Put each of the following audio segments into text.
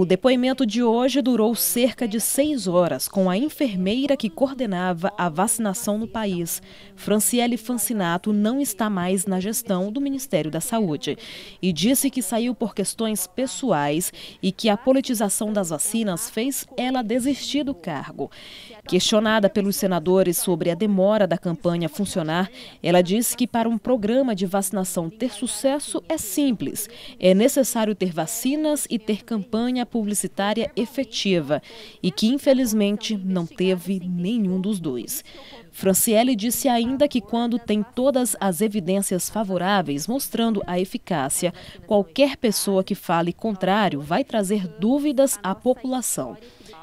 O depoimento de hoje durou cerca de seis horas com a enfermeira que coordenava a vacinação no país. Franciele Fancinato não está mais na gestão do Ministério da Saúde e disse que saiu por questões pessoais e que a politização das vacinas fez ela desistir do cargo. Questionada pelos senadores sobre a demora da campanha funcionar, ela disse que para um programa de vacinação ter sucesso é simples. É necessário ter vacinas e ter campanha publicitária efetiva e que, infelizmente, não teve nenhum dos dois. Franciele disse ainda que quando tem todas as evidências favoráveis mostrando a eficácia, qualquer pessoa que fale contrário vai trazer dúvidas à população.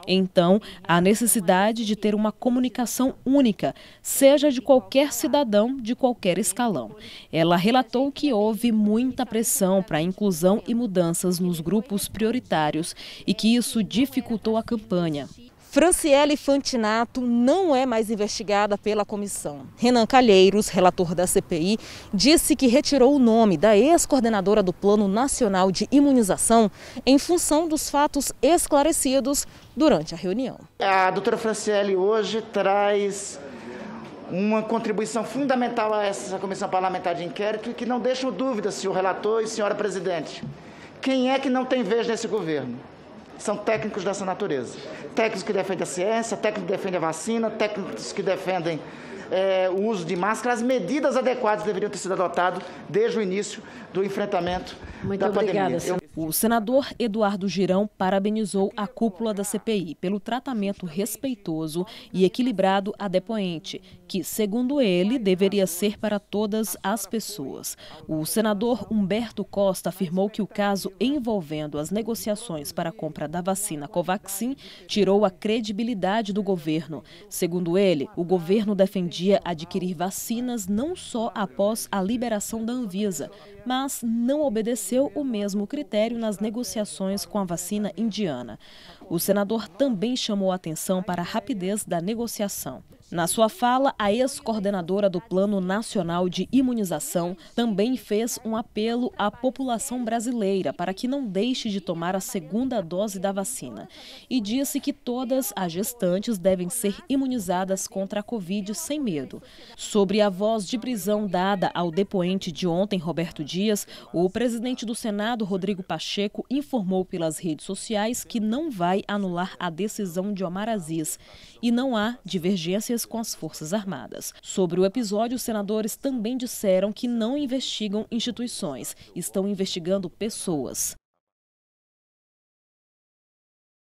Então, há necessidade de ter uma comunicação única, seja de qualquer cidadão de qualquer escalão. Ela relatou que houve muita pressão para a inclusão e mudanças nos grupos prioritários e que isso dificultou a campanha. Franciele Fantinato não é mais investigada pela comissão. Renan Calheiros, relator da CPI, disse que retirou o nome da ex-coordenadora do Plano Nacional de Imunização em função dos fatos esclarecidos durante a reunião. A doutora Franciele hoje traz uma contribuição fundamental a essa comissão parlamentar de inquérito e que não deixa dúvida, senhor relator e senhora presidente. Quem é que não tem vez nesse governo? São técnicos dessa natureza. Técnicos que defendem a ciência, técnicos que defendem a vacina, técnicos que defendem é, o uso de máscara, as medidas adequadas deveriam ter sido adotadas desde o início do enfrentamento Muito da obrigada, pandemia. Senhora. O senador Eduardo Girão parabenizou a cúpula da CPI pelo tratamento respeitoso e equilibrado a depoente, que, segundo ele, deveria ser para todas as pessoas. O senador Humberto Costa afirmou que o caso envolvendo as negociações para a compra da vacina Covaxin tirou a credibilidade do governo. Segundo ele, o governo defendia podia adquirir vacinas não só após a liberação da Anvisa, mas não obedeceu o mesmo critério nas negociações com a vacina indiana. O senador também chamou atenção para a rapidez da negociação. Na sua fala, a ex-coordenadora do Plano Nacional de Imunização também fez um apelo à população brasileira para que não deixe de tomar a segunda dose da vacina e disse que todas as gestantes devem ser imunizadas contra a Covid sem medo. Sobre a voz de prisão dada ao depoente de ontem, Roberto Dias, o presidente do Senado, Rodrigo Pacheco, informou pelas redes sociais que não vai anular a decisão de Omar Aziz e não há divergência violências com as Forças Armadas. Sobre o episódio, os senadores também disseram que não investigam instituições, estão investigando pessoas.